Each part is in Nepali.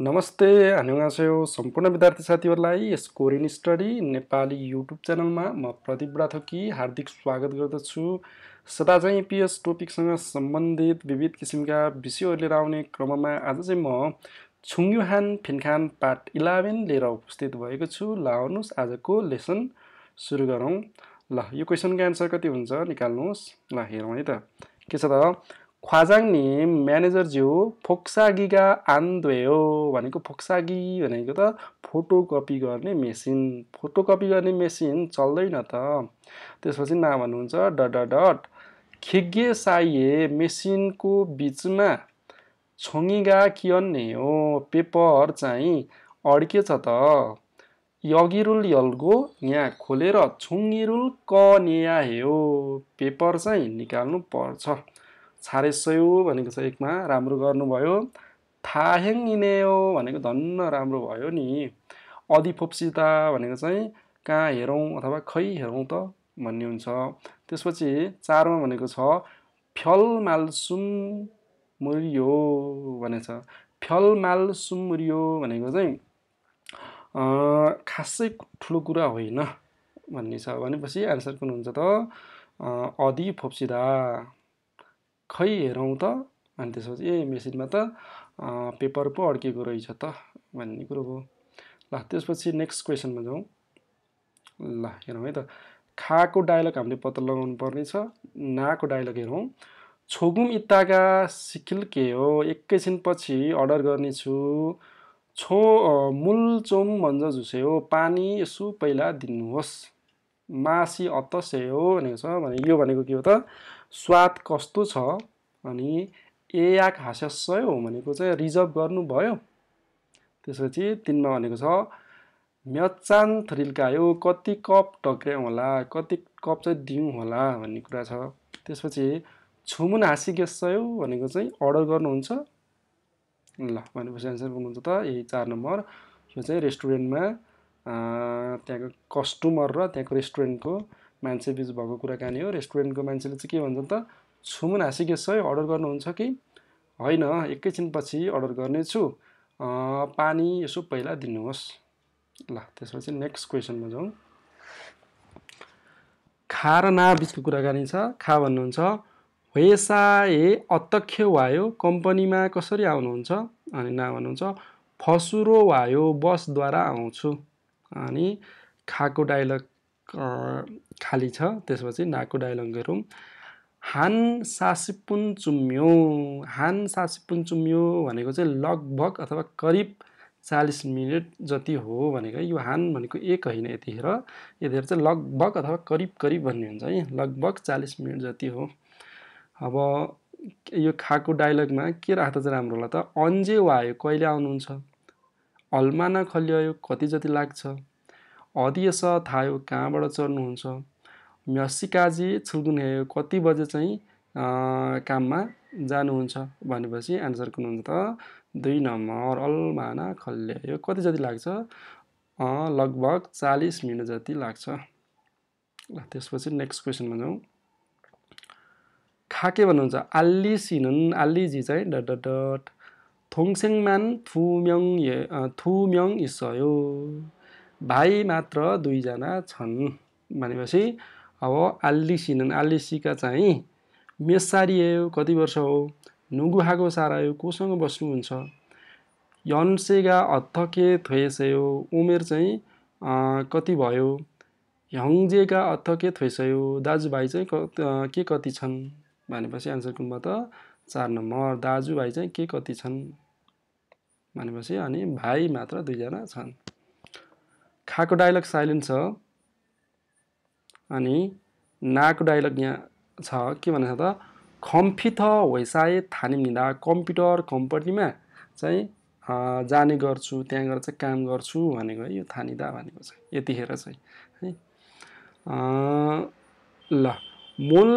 नमस्ते हान्युगाँसेयो सम्पूर्ण विद्यार्थी साथीहरूलाई यस कोरियन स्टडी नेपाली युट्युब च्यानलमा म प्रदीप राथोकी हार्दिक स्वागत गर्दछु सदा चाहिँ पिएस टोपिकसँग सम्बन्धित विविध किसिमका विषयहरू लिएर आउने क्रममा आज चाहिँ म छुङ्युहान फिनखान पार्ट इलेभेन लिएर उपस्थित भएको छु ल आउनुहोस् आजको लेसन सुरु गरौँ ल यो क्वेसनको एन्सर कति हुन्छ निकाल्नुहोस् ल हेरौँ है त के छ त 과장님, म्यानेजरज्यू फोक्सागीका आन्ध्वेयो भनेको फोक्सागी भनेको त फोटोकपी गर्ने मेसिन फोटोकपी गर्ने मेसिन चल्दैन त त्यसपछि ना भन्नुहुन्छ डट डट खिग्गे साइए मेसिनको बिचमा छोङ्गिगा कियन्ने हो पेपर चाहिँ अड्केछ त यगिरुल यल्गो यहाँ खोलेर छुङ्गिरुल कन्या हो पेपर चाहिँ निकाल्नु पर्छ छारे भनेको छ एकमा राम्रो गर्नुभयो थाहेङ इनेयो भनेको धन्न राम्रो भयो नि अधिफोप्सिता भनेको चाहिँ कहाँ हेरौँ अथवा खै हेरौँ त भन्ने हुन्छ त्यसपछि चारमा भनेको छ फ्यल मालसुम मुरियो भनेछ फ्यल मालसुम मुरियो भनेको चाहिँ खासै ठुलो कुरा होइन भन्ने छ भनेपछि एन्सर कुन हुन्छ त अधिफोप्सिदा खै हेरौँ त अनि त्यसपछि ए मेसिनमा त पेपर पो अड्किएको रहेछ त भन्ने कुरो भयो ल त्यसपछि नेक्स्ट क्वेसनमा जाउँ ल हेरौँ है त खाको डायलग हामीले पत्ता लगाउनु पर्ने छ नाको डायलग हेरौँ छोगुम इत्ताका सिकिल के हो एकैछिनपछि अर्डर गर्नेछु छो मूल चोम भन्छ झुसे हो पानी यसो पहिला दिनुहोस् मासी अतसे हो भनेको छ भने यो भनेको के हो त स्वाद कस्तो छ अनि एयाक हास्याशय हो भनेको चाहिँ रिजर्भ गर्नुभयो त्यसपछि तिनमा भनेको छ म्याचान यो कति कप टक्रे होला कति कप चाहिँ दिउँ होला भन्ने कुरा छ त्यसपछि छुमुन हाँसिगेस्सयो भनेको चाहिँ अर्डर गर्नुहुन्छ ल भनेपछि एन्सर गर्नुहुन्छ त यही चार नम्बर यो चाहिँ रेस्टुरेन्टमा त्यहाँको कस्टमर र त्यहाँको रेस्टुरेन्टको मान्छे बिच भएको कुराकानी हो रेस्टुरेन्टको मान्छेले चाहिँ के भन्छन् त छुमुन हाँसिकेस है अर्डर गर्नुहुन्छ कि होइन एकैछिनपछि अर्डर गर्नेछु पानी यसो पहिला दिनुहोस् ल त्यसपछि नेक्स्ट क्वेसनमा जाउँ खा र ना बिचको कुराकानी छ खा भन्नुहुन्छ वेसाए अध्यक्ष वायो कम्पनीमा कसरी आउनुहुन्छ अनि ना भन्नुहुन्छ फसुरो वायो बसद्वारा आउँछु अनि खाको डाइलग खाली छ त्यसपछि नाको डायलङ गरौँ हान सासिपुन चुम्यो हान सासिपुन चुम्यो भनेको चाहिँ लगभग अथवा करिब चालिस मिनट जति हो भनेको यो हान भनेको एक होइन यतिखेर यतिखेर चाहिँ लगभग अथवा करिब करिब भन्ने हुन्छ है लगभग चालिस मिनट जति हो अब यो खाएको डायलगमा के राख्दा चाहिँ राम्रो होला त अन्जे वा आयो कहिले आउनुहुन्छ अल्माना खल्यो कति जति लाग्छ हदियस थायो कहाँबाट चढ्नुहुन्छ मसिकाजी छुल्गुन कति बजे चाहिँ काममा जानुहुन्छ भनेपछि एन्सर कुन हुन्छ त दुई नम्बर अलमाना खल्ले यो कति जति लाग्छ लगभग चालिस मिनट जति लाग्छ ल त्यसपछि नेक्स्ट क्वेसनमा जाउँ खाके भन्नुहुन्छ आल्ली सिनुन आल्लीजी चाहिँ डट डट डट थोङसेङमान थुम्यङ थुम्यङ इसयो भाइ मात्र दुईजना छन् भनेपछि अब आल्लिसिनन् आल्लिसिका चाहिँ मेसारी कति वर्ष हो नुगुहाको सारायो कोसँग बस्नुहुन्छ यन्सेगा अत्थके थ्वेसयो उमेर चाहिँ कति भयो ह्यङ्जेका अथके थ्वेसयो दाजुभाइ चाहिँ के कति छन् भनेपछि एन्सर कुनमा त चार नम्बर दाजुभाइ चाहिँ के कति छन् भनेपछि अनि भाइ मात्र दुईजना छन् खाको डायलग साइलेन्ट छ अनि नाको डायलग यहाँ छ के भन्नु छ त खम्फिथ होइसाए थानिम कम्प्युटर कम्पनीमा चाहिँ जाने गर्छु त्यहाँ गएर चाहिँ काम गर्छु भनेको है यो थानिदा भनेको चाहिँ यतिखेर चाहिँ है ल मूल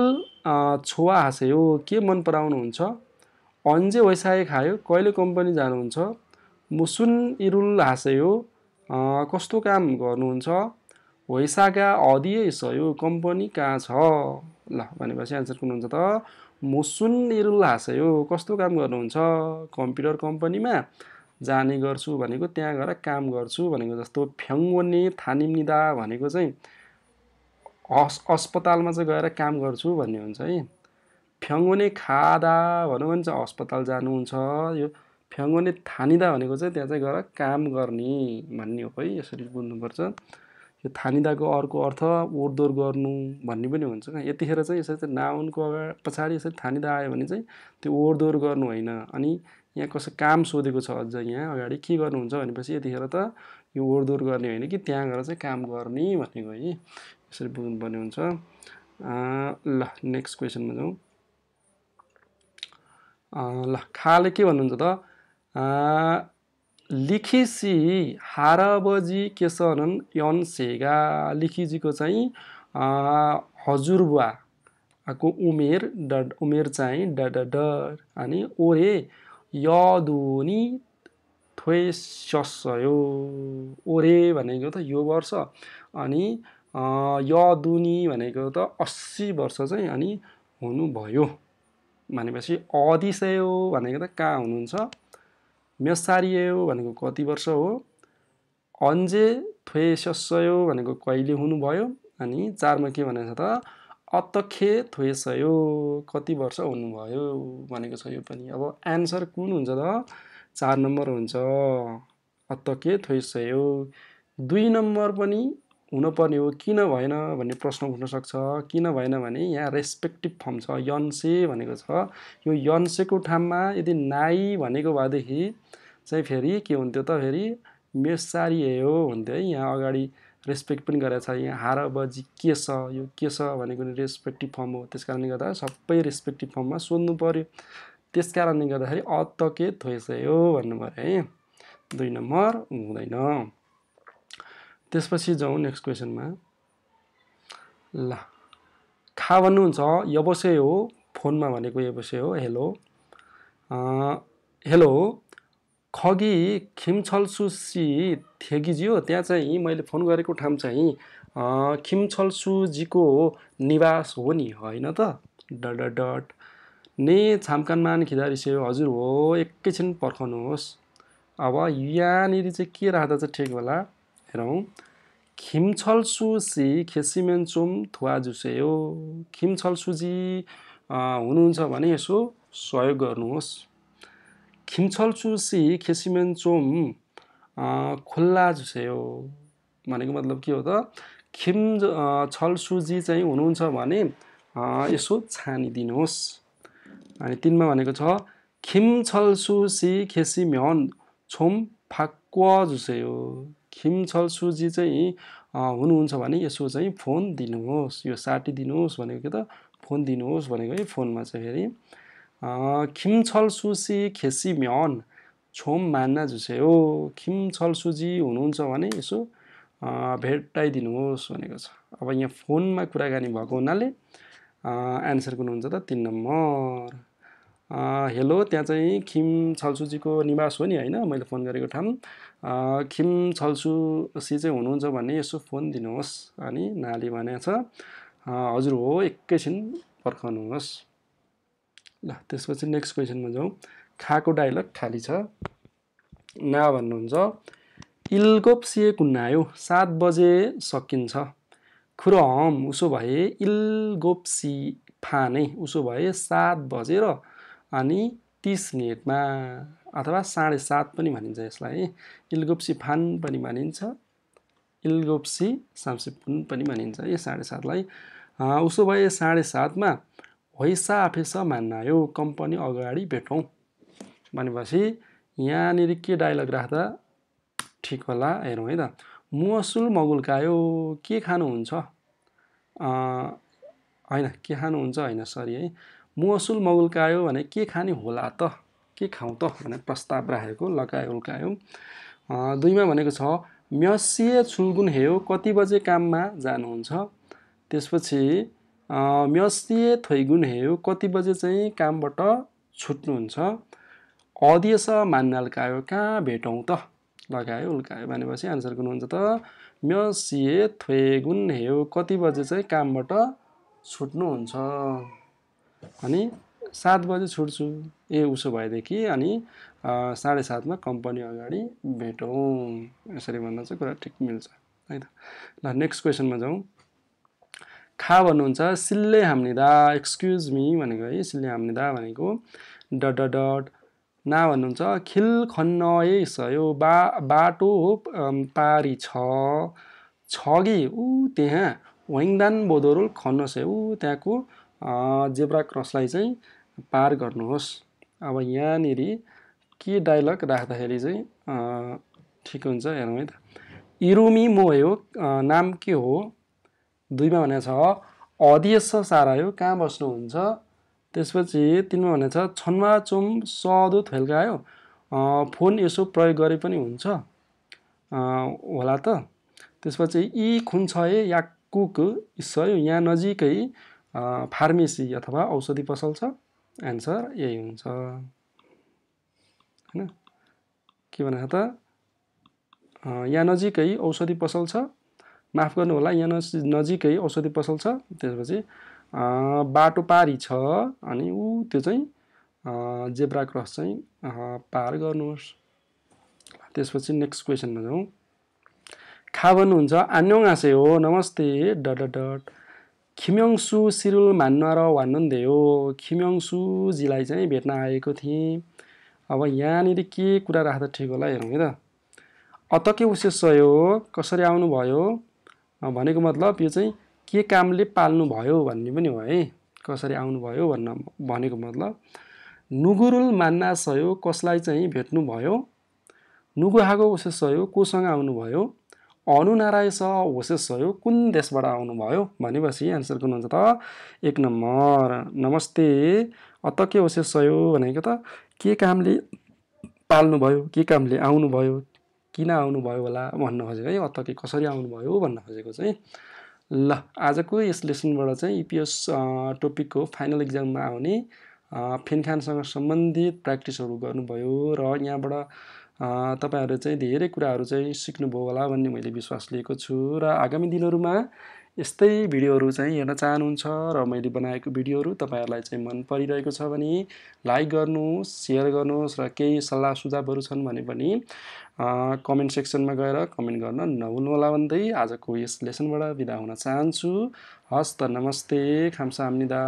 छोवा हो के मन पराउनुहुन्छ अन्जे वैसाए खायो कहिले कम्पनी जानुहुन्छ मुसुन इरुल हो कस्तो काम गर्नुहुन्छ होइसागा अदिए सयो कम्पनी कहाँ छ ल भनेपछि एन्सर कुन हुन्छ त मुसुन्निरुल हाँसयो कस्तो काम गर्नुहुन्छ कम्प्युटर कम्पनीमा जाने गर्छु भनेको त्यहाँ गएर काम गर्छु भनेको जस्तो फ्याङ्गोने निदा भनेको चाहिँ हस् अस्पतालमा चाहिँ गएर काम गर्छु भन्ने हुन्छ है फ्याङ्गोने खादा भनौँ भने चाहिँ अस्पताल जानुहुन्छ यो फ्याङ्गोने थानिँदा भनेको चाहिँ त्यहाँ चाहिँ गएर काम गर्ने भन्ने हो है यसरी बुझ्नुपर्छ यो थानिदाको अर्को अर्थ ओरदोर गर्नु भन्ने पनि हुन्छ क्या यतिखेर चाहिँ यसरी चाहिँ नाउनको अगाडि पछाडि यसरी थानिदा आयो भने चाहिँ त्यो ओरदोर गर्नु होइन अनि यहाँ कसै काम सोधेको छ अझ यहाँ अगाडि के गर्नुहुन्छ भनेपछि यतिखेर त यो ओरदोर गर्ने होइन कि त्यहाँ गएर चाहिँ काम गर्ने भनेको है यसरी बुझ्नुपर्ने हुन्छ ल नेक्स्ट क्वेसनमा जाउँ ल खाले के भन्नुहुन्छ त लिखिसी हारबजी केसनन यन सेगा लिखिजीको चाहिँ हजुरबुवाको उमेर ड उमेर चाहिँ ड ड डर अनि ओरे यदुनी सस्यो ओरे भनेको त यो वर्ष अनि यदुनी भनेको त अस्सी वर्ष चाहिँ अनि हुनुभयो भनेपछि अदिशय भनेको त कहाँ हुनुहुन्छ मेसारियो भनेको कति वर्ष हो अन्जे सयो भनेको कहिले हुनुभयो अनि चारमा के भनेको छ त अतखे सयो कति वर्ष हुनुभयो भनेको छ यो पनि अब एन्सर कुन हुन्छ त चार नम्बर हुन्छ अतखे सयो दुई नम्बर पनि हुनुपर्ने हो किन भएन भन्ने प्रश्न उठ्नसक्छ किन भएन भने यहाँ रेस्पेक्टिभ फर्म छ यन्से भनेको छ यो यन्सेको ठाउँमा यदि नाइ भनेको भएदेखि चाहिँ फेरि के हुन्थ्यो त फेरि मेसारी हो हुन्थ्यो है यहाँ अगाडि रेस्पेक्ट पनि गरेको छ यहाँ हार बजी के छ यो के छ भनेको रेस्पेक्टिभ फर्म हो त्यस कारणले गर्दा सबै रेस्पेक्टिभ फर्ममा सोध्नु पऱ्यो त्यस कारणले गर्दाखेरि के थोइसे हो भन्नु पऱ्यो है दुई नम्बर हुँदैन त्यसपछि जाउँ नेक्स्ट क्वेसनमा ल खा भन्नुहुन्छ यबसे हो फोनमा भनेको यबसे हो हेलो हेलो खगी खिमछलसुसी हो त्यहाँ चाहिँ मैले फोन गरेको ठाउँ चाहिँ खिमछलसुजीको निवास हो नि होइन त डट डट डट ने छामकानमा खिदारिस्यो हजुर हो एकैछिन पर्खाउनुहोस् अब यहाँनिर चाहिँ के राख्दा चाहिँ ठिक होला 해롱 김철수 씨 계시면 좀 도와주세요. हुनुहुन्छ भने यसो सहयोग गर्नुहोस् 김철수 씨 계시면 खुल्ला झुसे हो भनेको मतलब के हो त खिम छलसुजी चाहिँ हुनुहुन्छ भने यसो छानिदिनुहोस् अनि तिनमा भनेको छ खिम छलसु सी खेसी म्यन छोम फाक्व खिमछलसुजी सुजी चाहिँ हुनुहुन्छ भने यसो चाहिँ फोन दिनुहोस् यो साटी दिनुहोस् भनेको के त फोन दिनुहोस् भनेको है फोनमा चाहिँ फेरि खिमछलसुसी सुसी खेसी म्यन छोम मान्ना झुसे हो खिम सुजी हुनुहुन्छ भने यसो भेट्टाइदिनुहोस् भनेको छ अब यहाँ फोनमा कुराकानी भएको हुनाले एन्सर कुन हुन्छ त तिन नम्बर हेलो त्यहाँ चाहिँ खिम छल्सुजीको निवास हो नि होइन मैले फोन गरेको ठाउँ खिम छलसुसी चाहिँ हुनुहुन्छ भने यसो फोन दिनुहोस् अनि नाली भने छ हजुर हो एकैछिन पर्खाउनुहोस् ल त्यसपछि नेक्स्ट क्वेसनमा जाउँ खाको डाइलग खाली छ ना भन्नुहुन्छ इल्गोप्सिए कुन्नायो सात बजे सकिन्छ खुरो हम उसो भए इल्गोप्सी फाने उसो भए सात र अनि तिस मिनटमा अथवा साढे सात पनि भनिन्छ यसलाई है इलगोप्सी फान पनि भनिन्छ इलगोप्सी सामसिप पनि भनिन्छ है साढे सातलाई उसो भए साढे सातमा होइसा आफेस आयो कम्पनी अगाडि भेटौँ भनेपछि यहाँनिर के डायलग राख्दा ठिक होला हेरौँ है त मसुल मगुलकायो के खानुहुन्छ होइन के खानुहुन्छ होइन सरी है मसुल मगुल्कायो भने के खाने होला त के खाउँ त भनेर प्रस्ताव राखेको लगायो उल्कायो दुईमा भनेको छ म्यसिए छुलगुन हेयो कति बजे काममा जानुहुन्छ त्यसपछि म्यसिए थैगुन हेयो कति बजे चाहिँ कामबाट छुट्नुहुन्छ अध्येस मान्नाल्कायो कहाँ भेटौँ त लगायो उल्कायो भनेपछि आन्सर गर्नुहुन्छ त म्यसिए थ्वेगुन हे कति बजे चाहिँ कामबाट छुट्नुहुन्छ अनि सात बजे छुट्छु ए उसो भएदेखि अनि साढे सातमा कम्पनी अगाडि भेटौँ यसरी भन्दा चाहिँ कुरा ठिक मिल्छ है त ल नेक्स्ट क्वेसनमा जाउँ खा भन्नुहुन्छ सिल्ले हाम्निदा एक्सक्युज मी भनेको है सिल्ले हाम्निदा भनेको डट डट ना भन्नुहुन्छ खिल खन्न ए स बा बाटो हो पारी छ कि ऊ त्यहाँ वैङदान बोदोरुल खन्न छ ऊ त्यहाँको जेब्रा क्रसलाई चाहिँ पार गर्नुहोस् अब यहाँनिर के डायलग राख्दाखेरि चाहिँ ठिक हुन्छ हेरौँ है त इरुमी मोयो नाम के हो दुईमा भने छ सारा सारायो कहाँ बस्नुहुन्छ त्यसपछि तिनमा भने छ छन्मा चुम सधो थेल्का फोन यसो प्रयोग गरे पनि हुन्छ होला त त्यसपछि यी खुन छ ए या कुक इसयो यहाँ नजिकै फार्मेसी अथवा औषधि पसल छ एन्सर यही हुन्छ होइन के भने त यहाँ नजिकै औषधि पसल छ माफ गर्नु होला यहाँ नजिकै औषधि पसल छ त्यसपछि बाटो पारी छ अनि ऊ त्यो चाहिँ जेब्रा क्रस चाहिँ पार गर्नुहोस् त्यसपछि नेक्स्ट क्वेसनमा जाउँ खा भन्नुहुन्छ आन्यो आँसे हो नमस्ते डट डट खिम्याङसु सिरुल भान्नर भन्नुहुन्थ्यो खिम्यङसुजीलाई चाहिँ भेट्न आएको थिएँ अब यहाँनिर के कुरा राख्दा ठिक होला हेरौँ है त के उसे सहयोग कसरी आउनुभयो भनेको मतलब यो चाहिँ के कामले पाल्नुभयो भन्ने पनि हो है कसरी आउनुभयो भन्न भनेको मतलब नुगुरुल मान्ना सहयोग कसलाई चाहिँ भेट्नुभयो नुगुहाको उसे सहयोग कोसँग आउनुभयो अनुनाराय स होसेस हो कुन देशबाट आउनुभयो भनेपछि एन्सर गर्नुहुन्छ त एक नम्बर नमस्ते अत के होसेस सयो भनेको त के कामले पाल्नुभयो के कामले आउनुभयो किन आउनुभयो होला भन्न खोजेको है अत के कसरी आउनुभयो भन्न खोजेको चाहिँ ल आजको यस लेसनबाट चाहिँ इपिएस टपिकको फाइनल इक्जाममा आउने फेनखानसँग सम्बन्धित प्र्याक्टिसहरू गर्नुभयो र यहाँबाट तपाईँहरू चाहिँ धेरै कुराहरू चाहिँ सिक्नुभयो होला भन्ने मैले विश्वास लिएको छु र आगामी दिनहरूमा यस्तै भिडियोहरू चाहिँ हेर्न चाहनुहुन्छ र मैले बनाएको भिडियोहरू तपाईँहरूलाई चाहिँ मन परिरहेको छ भने लाइक गर्नुहोस् सेयर गर्नुहोस् र केही सल्लाह सुझावहरू छन् भने पनि कमेन्ट सेक्सनमा गएर कमेन्ट गर्न नभुल्नुहोला भन्दै आजको यस लेसनबाट बिदा हुन चाहन्छु हस् त नमस्ते खाम्सा